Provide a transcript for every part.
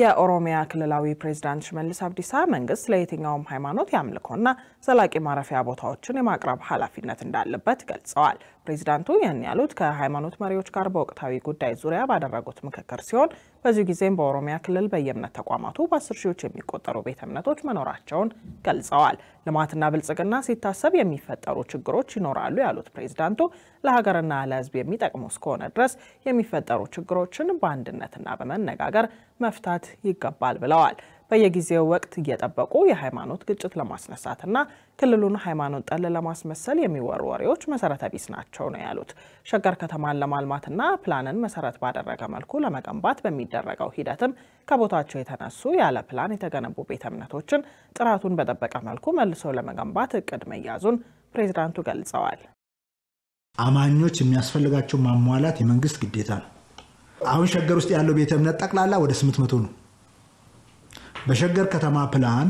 የኦሮሚያ ክልላዊ ፕሬዚዳንት ሽመልስ አብዲሳ መንግስት ለየትኛውም ሃይማኖት የአምልኮና ዘላቂ ማረፊያ ቦታዎችን የማቅረብ ኃላፊነት እንዳለበት ገልጸዋል። ፕሬዚዳንቱ ይህን ያሉት ከሃይማኖት መሪዎች ጋር በወቅታዊ ጉዳይ ዙሪያ ባደረጉት ምክክር ሲሆን በዚሁ ጊዜም በኦሮሚያ ክልል በየእምነት ተቋማቱ በአስር ሺዎች የሚቆጠሩ ቤተ እምነቶች መኖራቸውን ገልጸዋል። ልማትና ብልጽግና ሲታሰብ የሚፈጠሩ ችግሮች ይኖራሉ ያሉት ፕሬዚዳንቱ ለሀገርና ለሕዝብ የሚጠቅሙ እስከሆነ ድረስ የሚፈጠሩ ችግሮችን በአንድነትና በመነጋገር መፍታት ይገባል ብለዋል። በየጊዜው ወቅት እየጠበቁ የሃይማኖት ግጭት ለማስነሳትና ክልሉን ሃይማኖት ጠል ለማስመሰል የሚወሩ ወሬዎች መሰረተ ቢስ ናቸው ነው ያሉት። ሸገር ከተማን ለማልማትና ፕላንን መሰረት ባደረገ መልኩ ለመገንባት በሚደረገው ሂደትም ከቦታቸው የተነሱ ያለ ፕላን የተገነቡ ቤተ እምነቶችን ጥራቱን በጠበቀ መልኩ መልሶ ለመገንባት እቅድ መያዙን ፕሬዚዳንቱ ገልጸዋል። አማኞች የሚያስፈልጋቸው ማሟላት የመንግስት ግዴታ ነው። አሁን ሸገር ውስጥ ያለው ቤተ እምነት ጠቅላላ ወደ 800 ነው። በሸገር ከተማ ፕላን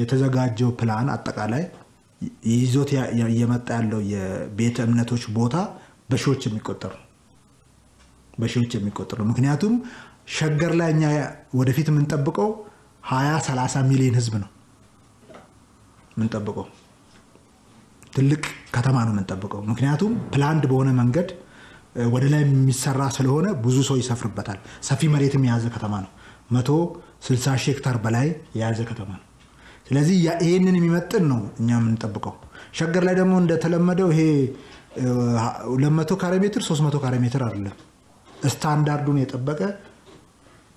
የተዘጋጀው ፕላን አጠቃላይ ይዞት እየመጣ ያለው የቤተ እምነቶች ቦታ በሺዎች የሚቆጠሩ በሺዎች የሚቆጠሩ ምክንያቱም ሸገር ላይ እኛ ወደፊት የምንጠብቀው 20 30 ሚሊዮን ህዝብ ነው የምንጠብቀው። ትልቅ ከተማ ነው የምንጠብቀው። ምክንያቱም ፕላንድ በሆነ መንገድ ወደ ላይ የሚሰራ ስለሆነ ብዙ ሰው ይሰፍርበታል። ሰፊ መሬትም የያዘ ከተማ ነው። መቶ ስልሳ ሺህ ሄክታር በላይ የያዘ ከተማ ነው። ስለዚህ ይህንን የሚመጥን ነው እኛ የምንጠብቀው። ሸገር ላይ ደግሞ እንደተለመደው ይሄ ለመቶ መቶ ካሬ ሜትር መቶ ካሬ ሜትር አይደለም። ስታንዳርዱን የጠበቀ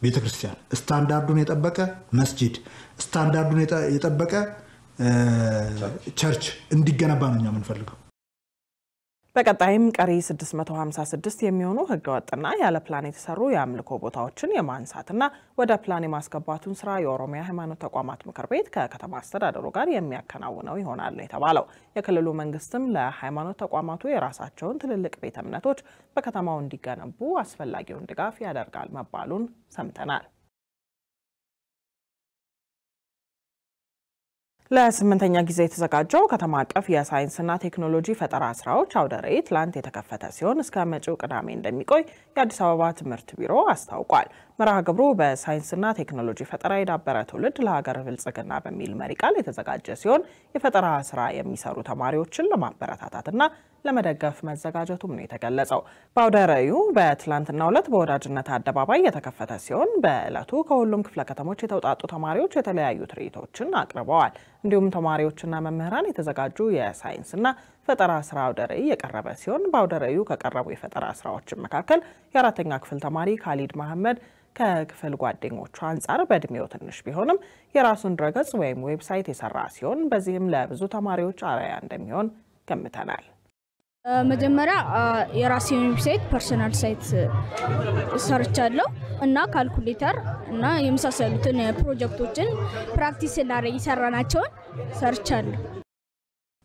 ቤተክርስቲያን፣ ስታንዳርዱን የጠበቀ መስጂድ፣ ስታንዳርዱን የጠበቀ ቸርች እንዲገነባ ነው እኛ የምንፈልገው። በቀጣይም ቀሪ 656 የሚሆኑ ህገወጥና ያለ ፕላን የተሰሩ የአምልኮ ቦታዎችን የማንሳትና ወደ ፕላን የማስገባቱን ስራ የኦሮሚያ ሃይማኖት ተቋማት ምክር ቤት ከከተማ አስተዳደሩ ጋር የሚያከናውነው ይሆናል ነው የተባለው። የክልሉ መንግስትም ለሃይማኖት ተቋማቱ የራሳቸውን ትልልቅ ቤተ እምነቶች በከተማው እንዲገነቡ አስፈላጊውን ድጋፍ ያደርጋል መባሉን ሰምተናል። ለስምንተኛ ጊዜ የተዘጋጀው ከተማ አቀፍ የሳይንስና ቴክኖሎጂ ፈጠራ ስራዎች አውደ ርዕይ ትላንት የተከፈተ ሲሆን እስከ መጪው ቅዳሜ እንደሚቆይ የአዲስ አበባ ትምህርት ቢሮ አስታውቋል። መርሃ ግብሩ በሳይንስና ቴክኖሎጂ ፈጠራ የዳበረ ትውልድ ለሀገር ብልጽግና በሚል መሪ ቃል የተዘጋጀ ሲሆን የፈጠራ ስራ የሚሰሩ ተማሪዎችን ለማበረታታትና ለመደገፍ መዘጋጀቱም ነው የተገለጸው። በአውደ ርዕዩ በትላንትናው ዕለት በወዳጅነት አደባባይ የተከፈተ ሲሆን በዕለቱ ከሁሉም ክፍለ ከተሞች የተውጣጡ ተማሪዎች የተለያዩ ትርኢቶችን አቅርበዋል። እንዲሁም ተማሪዎችና መምህራን የተዘጋጁ የሳይንስና ፈጠራ ስራ አውደ ርዕይ የቀረበ ሲሆን በአውደ ርዕዩ ከቀረቡ የፈጠራ ስራዎችን መካከል የአራተኛ ክፍል ተማሪ ካሊድ መሐመድ ከክፍል ጓደኞቹ አንጻር በእድሜው ትንሽ ቢሆንም የራሱን ድረገጽ ወይም ዌብሳይት የሰራ ሲሆን በዚህም ለብዙ ተማሪዎች አርአያ እንደሚሆን ገምተናል። መጀመሪያ የራሴ ዌብሳይት ፐርሶናል ሳይት ሰርቻለሁ እና ካልኩሌተር እና የመሳሰሉትን ፕሮጀክቶችን ፕራክቲስ ስናደርግ የሰራናቸውን ሰርቻለሁ።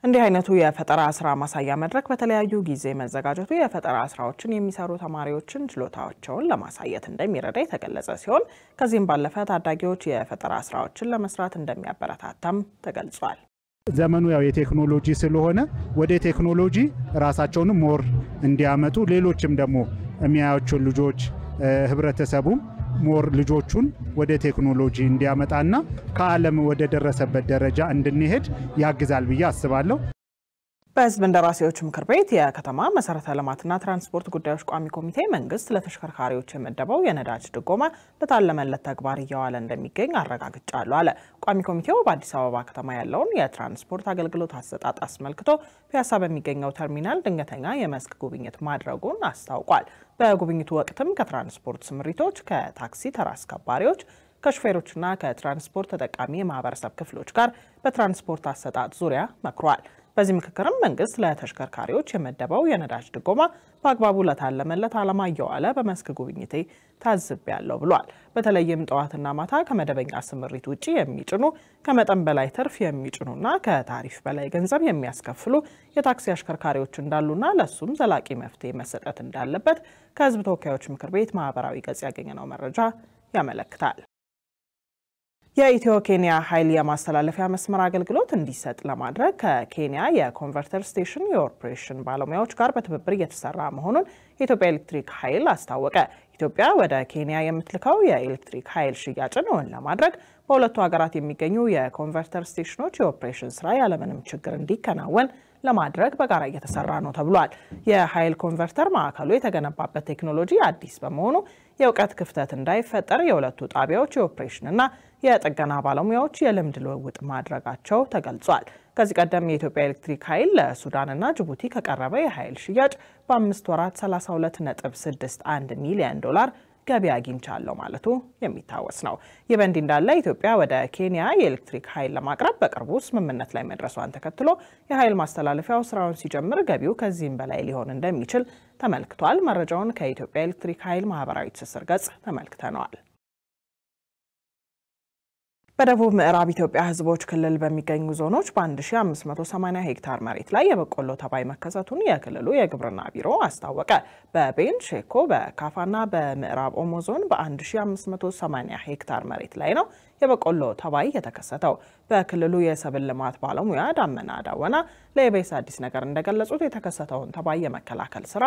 እንዲህ አይነቱ የፈጠራ ስራ ማሳያ መድረክ በተለያዩ ጊዜ መዘጋጀቱ የፈጠራ ስራዎችን የሚሰሩ ተማሪዎችን ችሎታቸውን ለማሳየት እንደሚረዳ የተገለጸ ሲሆን ከዚህም ባለፈ ታዳጊዎች የፈጠራ ስራዎችን ለመስራት እንደሚያበረታታም ተገልጿል። ዘመኑ ያው የቴክኖሎጂ ስለሆነ ወደ ቴክኖሎጂ ራሳቸውንም ሞር እንዲያመጡ ሌሎችም ደግሞ የሚያያቸው ልጆች ህብረተሰቡም ሞር ልጆቹን ወደ ቴክኖሎጂ እንዲያመጣና ከዓለም ወደ ደረሰበት ደረጃ እንድንሄድ ያግዛል ብዬ አስባለሁ። በህዝብ እንደራሴዎች ምክር ቤት የከተማ መሰረተ ልማትና ትራንስፖርት ጉዳዮች ቋሚ ኮሚቴ መንግስት ለተሽከርካሪዎች የመደበው የነዳጅ ድጎማ በታለመለት ተግባር እየዋለ እንደሚገኝ አረጋግጫለሁ አለ። ቋሚ ኮሚቴው በአዲስ አበባ ከተማ ያለውን የትራንስፖርት አገልግሎት አሰጣጥ አስመልክቶ ፒያሳ በሚገኘው ተርሚናል ድንገተኛ የመስክ ጉብኝት ማድረጉን አስታውቋል። በጉብኝቱ ወቅትም ከትራንስፖርት ስምሪቶች፣ ከታክሲ ተራ አስከባሪዎች ከሹፌሮችና ከትራንስፖርት ተጠቃሚ የማህበረሰብ ክፍሎች ጋር በትራንስፖርት አሰጣጥ ዙሪያ መክሯል። በዚህ ምክክርም መንግስት ለተሽከርካሪዎች የመደበው የነዳጅ ድጎማ በአግባቡ ለታለመለት ዓላማ እየዋለ በመስክ ጉብኝቴ ታዝቤያለሁ ብሏል። በተለይም ጠዋትና ማታ ከመደበኛ ስምሪት ውጭ የሚጭኑ ከመጠን በላይ ትርፍ የሚጭኑና ከታሪፍ በላይ ገንዘብ የሚያስከፍሉ የታክሲ አሽከርካሪዎች እንዳሉና ለሱም ዘላቂ መፍትሄ መሰጠት እንዳለበት ከህዝብ ተወካዮች ምክር ቤት ማህበራዊ ገጽ ያገኘነው መረጃ ያመለክታል። የኢትዮ ኬንያ ኃይል የማስተላለፊያ መስመር አገልግሎት እንዲሰጥ ለማድረግ ከኬንያ የኮንቨርተር ስቴሽን የኦፕሬሽን ባለሙያዎች ጋር በትብብር እየተሰራ መሆኑን የኢትዮጵያ ኤሌክትሪክ ኃይል አስታወቀ። ኢትዮጵያ ወደ ኬንያ የምትልከው የኤሌክትሪክ ኃይል ሽያጭን እውን ለማድረግ በሁለቱ ሀገራት የሚገኙ የኮንቨርተር ስቴሽኖች የኦፕሬሽን ስራ ያለምንም ችግር እንዲከናወን ለማድረግ በጋራ እየተሰራ ነው ተብሏል። የኃይል ኮንቨርተር ማዕከሉ የተገነባበት ቴክኖሎጂ አዲስ በመሆኑ የእውቀት ክፍተት እንዳይፈጠር የሁለቱ ጣቢያዎች የኦፕሬሽንና የጥገና ባለሙያዎች የልምድ ልውውጥ ማድረጋቸው ተገልጿል። ከዚህ ቀደም የኢትዮጵያ ኤሌክትሪክ ኃይል ለሱዳንና ጅቡቲ ከቀረበ የኃይል ሽያጭ በአምስት ወራት 32.61 ሚሊዮን ዶላር ገቢ አግኝቻለሁ ማለቱ የሚታወስ ነው። ይህ በእንዲህ እንዳለ ኢትዮጵያ ወደ ኬንያ የኤሌክትሪክ ኃይል ለማቅረብ በቅርቡ ስምምነት ላይ መድረሷን ተከትሎ የኃይል ማስተላለፊያው ስራውን ሲጀምር ገቢው ከዚህም በላይ ሊሆን እንደሚችል ተመልክቷል። መረጃውን ከኢትዮጵያ ኤሌክትሪክ ኃይል ማህበራዊ ትስስር ገጽ ተመልክተነዋል። በደቡብ ምዕራብ ኢትዮጵያ ህዝቦች ክልል በሚገኙ ዞኖች በ1580 ሄክታር መሬት ላይ የበቆሎ ተባይ መከሰቱን የክልሉ የግብርና ቢሮ አስታወቀ። በቤን ሼኮ፣ በካፋና በምዕራብ ኦሞ ዞን በ1580 ሄክታር መሬት ላይ ነው የበቆሎ ተባይ የተከሰተው። በክልሉ የሰብል ልማት ባለሙያ ዳመና ዳወና ለኢቢኤስ አዲስ ነገር እንደገለጹት የተከሰተውን ተባይ የመከላከል ስራ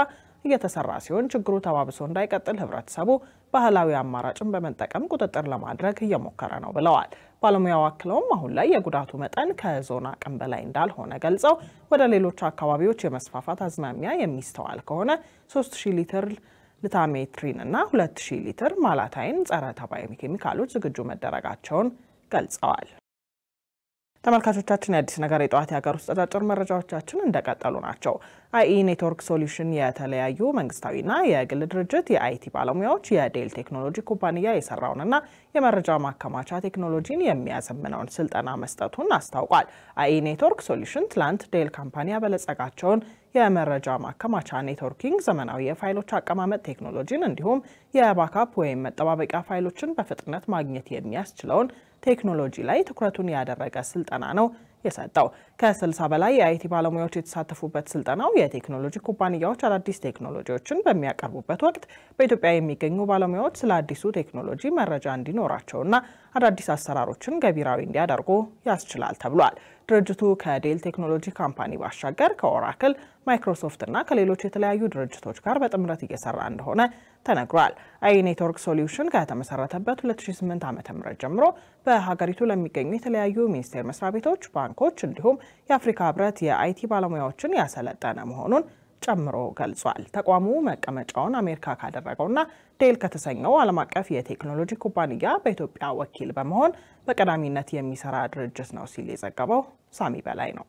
እየተሰራ ሲሆን ችግሩ ተባብሶ እንዳይቀጥል ህብረተሰቡ ባህላዊ አማራጭን በመጠቀም ቁጥጥር ለማድረግ እየሞከረ ነው ብለዋል። ባለሙያው አክለውም አሁን ላይ የጉዳቱ መጠን ከዞን አቅም በላይ እንዳልሆነ ገልጸው ወደ ሌሎች አካባቢዎች የመስፋፋት አዝማሚያ የሚስተዋል ከሆነ 3000 ሊትር ሊታሜትሪን እና 2000 ሊትር ማላታይን ጸረ ተባይ ኬሚካሎች ዝግጁ መደረጋቸውን ገልጸዋል። ተመልካቾቻችን የአዲስ ነገር የጠዋት የሀገር ውስጥ አጫጭር መረጃዎቻችን እንደቀጠሉ ናቸው። አይኢ ኔትወርክ ሶሉሽን የተለያዩ መንግስታዊና የግል ድርጅት የአይቲ ባለሙያዎች የዴል ቴክኖሎጂ ኩባንያ የሰራውንና የመረጃ ማከማቻ ቴክኖሎጂን የሚያዘምነውን ስልጠና መስጠቱን አስታውቋል። አይኢ ኔትወርክ ሶሉሽን ትላንት ዴል ካምፓኒ ያበለጸጋቸውን የመረጃ ማከማቻ ኔትወርኪንግ፣ ዘመናዊ የፋይሎች አቀማመጥ ቴክኖሎጂን እንዲሁም የባካፕ ወይም መጠባበቂያ ፋይሎችን በፍጥነት ማግኘት የሚያስችለውን ቴክኖሎጂ ላይ ትኩረቱን ያደረገ ስልጠና ነው የሰጠው። ከ60 በላይ የአይቲ ባለሙያዎች የተሳተፉበት ስልጠናው የቴክኖሎጂ ኩባንያዎች አዳዲስ ቴክኖሎጂዎችን በሚያቀርቡበት ወቅት በኢትዮጵያ የሚገኙ ባለሙያዎች ስለ አዲሱ ቴክኖሎጂ መረጃ እንዲኖራቸውና አዳዲስ አሰራሮችን ገቢራዊ እንዲያደርጉ ያስችላል ተብሏል። ድርጅቱ ከዴል ቴክኖሎጂ ካምፓኒ ባሻገር ከኦራክል፣ ማይክሮሶፍት እና ከሌሎች የተለያዩ ድርጅቶች ጋር በጥምረት እየሰራ እንደሆነ ተነግሯል። አይ ኔትወርክ ሶሉሽን ከተመሰረተበት 2008 ዓ ም ጀምሮ በሀገሪቱ ለሚገኙ የተለያዩ ሚኒስቴር መስሪያ ቤቶች፣ ባንኮች እንዲሁም የአፍሪካ ህብረት የአይቲ ባለሙያዎችን ያሰለጠነ መሆኑን ጨምሮ ገልጿል። ተቋሙ መቀመጫውን አሜሪካ ካደረገውና ዴል ከተሰኘው ዓለም አቀፍ የቴክኖሎጂ ኩባንያ በኢትዮጵያ ወኪል በመሆን በቀዳሚነት የሚሰራ ድርጅት ነው ሲል የዘገበው ሳሚ በላይ ነው።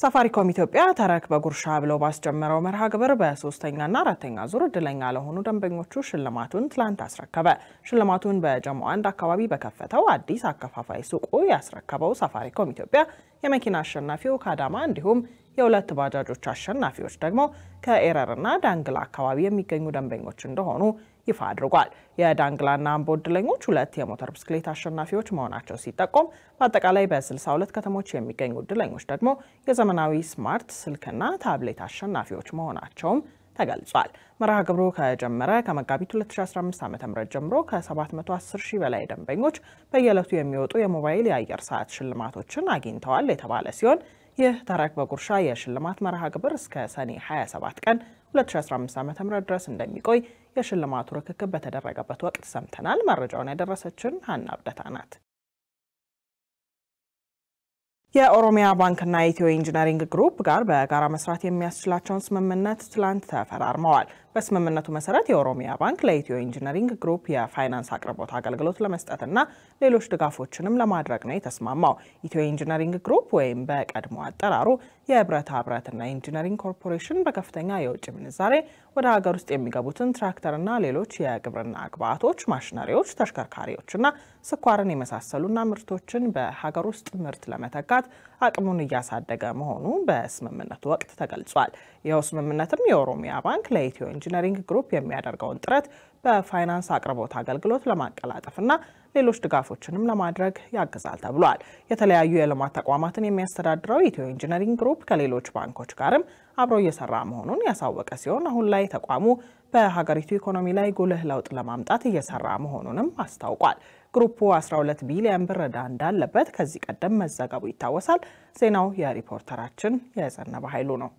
ሳፋሪኮም ኢትዮጵያ ተረክ በጉርሻ ብለው ባስጀመረው መርሃ ግብር በሶስተኛና አራተኛ ዙር እድለኛ ለሆኑ ደንበኞቹ ሽልማቱን ትላንት አስረከበ። ሽልማቱን በጀሞ አንድ አካባቢ በከፈተው አዲስ አከፋፋይ ሱቁ ያስረከበው ሳፋሪኮም ኢትዮጵያ የመኪና አሸናፊው ከአዳማ እንዲሁም የሁለት ባጃጆች አሸናፊዎች ደግሞ ከኤረርና ዳንግላ አካባቢ የሚገኙ ደንበኞች እንደሆኑ ይፋ አድርጓል። የዳንግላና አምቦ እድለኞች ሁለት የሞተር ብስክሌት አሸናፊዎች መሆናቸው ሲጠቆም በአጠቃላይ በ62 ከተሞች የሚገኙ እድለኞች ደግሞ የዘመናዊ ስማርት ስልክና ታብሌት አሸናፊዎች መሆናቸውም ተገልጿል። መርሃ ግብሩ ከጀመረ ከመጋቢት 2015 ዓ.ም ጀምሮ ከ710 ሺህ በላይ ደንበኞች በየዕለቱ የሚወጡ የሞባይል የአየር ሰዓት ሽልማቶችን አግኝተዋል የተባለ ሲሆን ይህ ተረክ በጉርሻ የሽልማት መርሃ ግብር እስከ ሰኔ 27 ቀን 2015 ዓ.ም ድረስ እንደሚቆይ የሽልማቱ ርክክብ በተደረገበት ወቅት ሰምተናል። መረጃውን ያደረሰችን ሀና አብደታ ናት። የኦሮሚያ ባንክና ኢትዮ ኢንጂነሪንግ ግሩፕ ጋር በጋራ መስራት የሚያስችላቸውን ስምምነት ትላንት ተፈራርመዋል። በስምምነቱ መሰረት የኦሮሚያ ባንክ ለኢትዮ ኢንጂነሪንግ ግሩፕ የፋይናንስ አቅርቦት አገልግሎት ለመስጠትና ሌሎች ድጋፎችንም ለማድረግ ነው የተስማማው። ኢትዮ ኢንጂነሪንግ ግሩፕ ወይም በቀድሞ አጠራሩ የብረታ ብረትና ኢንጂነሪንግ ኮርፖሬሽን በከፍተኛ የውጭ ምንዛሬ ወደ ሀገር ውስጥ የሚገቡትን ትራክተርና ሌሎች የግብርና ግብዓቶች፣ ማሽነሪዎች፣ ተሽከርካሪዎችና ስኳርን የመሳሰሉና ምርቶችን በሀገር ውስጥ ምርት ለመተካት አቅሙን እያሳደገ መሆኑ በስምምነቱ ወቅት ተገልጿል። ይኸው ስምምነትም የኦሮሚያ ባንክ ለኢትዮ ኢንጂነሪንግ ግሩፕ የሚያደርገውን ጥረት በፋይናንስ አቅርቦት አገልግሎት ለማቀላጠፍና ሌሎች ድጋፎችንም ለማድረግ ያግዛል ተብሏል። የተለያዩ የልማት ተቋማትን የሚያስተዳድረው ኢትዮ ኢንጂነሪንግ ግሩፕ ከሌሎች ባንኮች ጋርም አብሮ እየሰራ መሆኑን ያሳወቀ ሲሆን አሁን ላይ ተቋሙ በሀገሪቱ ኢኮኖሚ ላይ ጉልህ ለውጥ ለማምጣት እየሰራ መሆኑንም አስታውቋል። ግሩፑ 12 ቢሊዮን ብር ዕዳ እንዳለበት ከዚህ ቀደም መዘገቡ ይታወሳል። ዜናው የሪፖርተራችን የዘነበ ኃይሉ ነው።